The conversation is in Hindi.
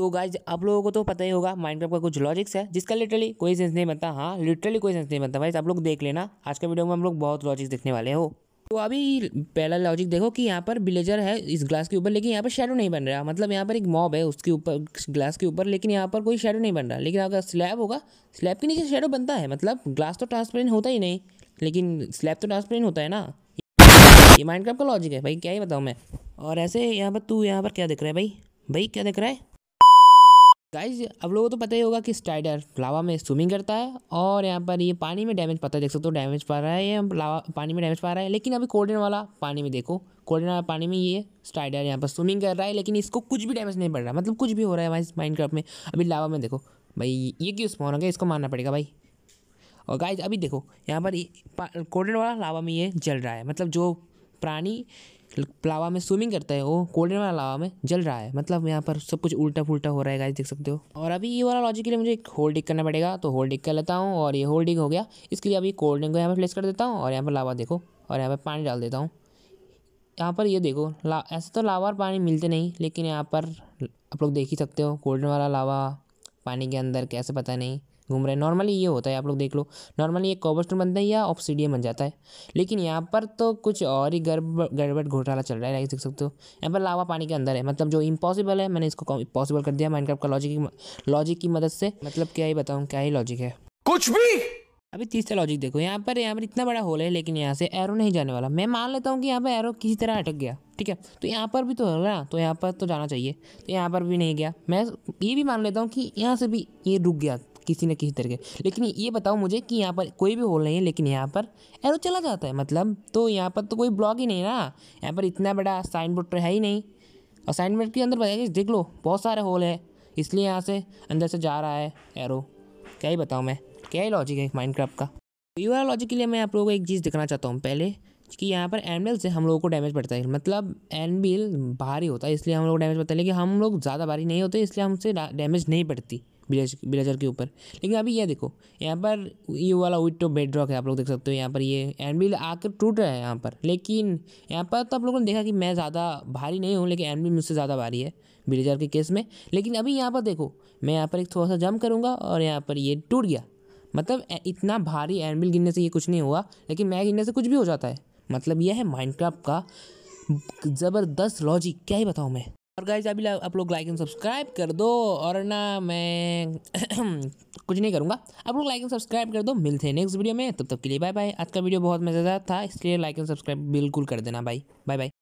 तो गाइज आप लोगों को तो पता ही होगा माइनक्राफ्ट का कुछ लॉजिक्स है जिसका लिटरली कोई सेंस नहीं बनता हाँ लिटरली कोई सेंस नहीं बनता भाई आप लोग देख लेना आज के वीडियो में हम लोग बहुत लॉजिक्स देखने वाले हो तो अभी पहला लॉजिक देखो कि यहाँ पर ब्लेजर है इस ग्लास के ऊपर लेकिन यहाँ पर शेडो नहीं बन रहा मतलब यहाँ पर एक मॉब है उसके ऊपर ग्लास के ऊपर लेकिन यहाँ पर कोई शेडो नहीं बन रहा लेकिन अगर स्लैब होगा स्लैब के नीचे शेडो बनता है मतलब ग्लास तो ट्रांसपेरेंट होता ही नहीं लेकिन स्लैब तो ट्रांसपेरेंट होता है ना ये माइंड का लॉजिक है भाई क्या ही बताऊँ मैं और ऐसे यहाँ पर तू यहाँ पर क्या दिख रहा है भाई भाई क्या दिख रहा है गाइज अब लोगों को तो पता ही होगा कि स्टाइडर लावा में स्विमिंग करता है और यहाँ पर ये पानी में डैमेज पता है देख सकते हो डैमेज पा रहा है ये लावा पानी में डैमेज पा रहा है लेकिन अभी कोल्डन वाला पानी में देखो कोल्डन वाला पानी में ये स्टाइडर यहाँ पर स्विमिंग कर रहा है लेकिन इसको कुछ भी डैमेज नहीं पड़ रहा मतलब कुछ भी हो रहा है हमारे माइंड में अभी लावा में देखो भाई ये क्यों स्पॉन होगा इसको मानना पड़ेगा भाई और गाइज अभी देखो यहाँ पर कोल्डन वाला लावा में ये जल रहा है मतलब जो प्राणी लावा में स्विमिंग करता है वो कोल्ड वाला लावा में जल रहा है मतलब यहाँ पर सब कुछ उल्टा फुलटा हो रहा है गाइस देख सकते हो और अभी ये वाला लॉजिक के लिए मुझे एक होल्डिंग करना पड़ेगा तो होल्डिंग कर लेता हूँ और ये होल्डिंग हो गया इसके लिए अभी कोल्ड ड्रिंक को यहाँ पर प्लेस कर देता हूँ और यहाँ पर लावा देखो और यहाँ पर पानी डाल देता हूँ यहाँ पर ये देखो ला ऐसे तो लावा और पानी मिलते नहीं लेकिन यहाँ पर आप लोग देख ही सकते हो कोल्ड वाला लावा पानी के अंदर कैसे पता नहीं घूम रहे हैं नॉर्मली ये होता है आप लोग देख लो नॉर्मली ये कॉबरस्टोन बनता है या ऑप्सीडियम बन जाता है लेकिन यहाँ पर तो कुछ और ही गड़बड़ गड़बड़ घोटाला चल रहा है देख सकते हो यहाँ पर लावा पानी के अंदर है मतलब जो इम्पॉसिबल है मैंने इसको पॉसिबल कर दिया माइंड का लॉजिक लॉजिक की मदद से मतलब क्या ही बताऊँ क्या ही लॉजिक है कुछ भी अभी तीसरा लॉजिक देखो यहाँ पर यहाँ पर इतना बड़ा होल है लेकिन यहाँ से एरो नहीं जाने वाला मैं मान लेता हूँ कि यहाँ पर एरो किसी तरह अटक गया ठीक है तो यहाँ पर भी तो हो ना तो यहाँ पर तो जाना चाहिए तो यहाँ पर भी नहीं गया मैं ये भी मान लेता हूँ कि यहाँ से भी ये रुक गया किसी न किसी तरीके लेकिन ये बताओ मुझे कि यहाँ पर कोई भी होल नहीं है लेकिन यहाँ पर एरो चला जाता है मतलब तो यहाँ पर तो कोई ब्लॉग ही नहीं ना यहाँ पर इतना बड़ा साइन बोर्ड तो है ही नहीं और साइन बोर्ड के अंदर बताइए देख लो बहुत सारे होल है इसलिए यहाँ से अंदर से जा रहा है एरो क्या ही बताऊँ मैं क्या ही लॉजिक है क्राफ्ट का आर तो लॉजिक के लिए मैं आप लोगों को एक चीज़ दिखाना चाहता हूँ पहले कि यहाँ पर एनबिल से हम लोगों को डैमेज पड़ता है मतलब एनबिल भारी होता है इसलिए हम लोग डैमेज पड़ता है लेकिन हम लोग ज़्यादा भारी नहीं होते इसलिए हमसे डैमेज नहीं पड़ती ब्लेजर के ऊपर लेकिन अभी यह देखो यहाँ पर ये वाला विटो बेड है आप लोग देख सकते हो यहाँ पर ये एनबिल आकर टूट रहा है यहाँ पर लेकिन यहाँ पर तो आप लोगों ने देखा कि मैं ज़्यादा भारी नहीं हूँ लेकिन एनबिल मुझसे ज़्यादा भारी है ब्लेजर के केस में लेकिन अभी यहाँ पर देखो मैं यहाँ पर एक थोड़ा सा जम करूँगा और यहाँ पर ये टूट गया मतलब इतना भारी एनबिल गिरने से ये कुछ नहीं हुआ लेकिन मैं गिरने से कुछ भी हो जाता है मतलब यह है माइंड का ज़बरदस्त लॉजिक क्या ही बताऊँ मैं और गाइज अभी आप लोग लाइक एंड सब्सक्राइब कर दो और ना मैं कुछ नहीं करूँगा आप लोग लाइक एंड सब्सक्राइब कर दो मिलते हैं नेक्स्ट वीडियो में तब तक के लिए बाय बाय आज का वीडियो बहुत मज़ेदार था इसलिए लाइक एंड सब्सक्राइब बिल्कुल कर देना भाई बाय बाय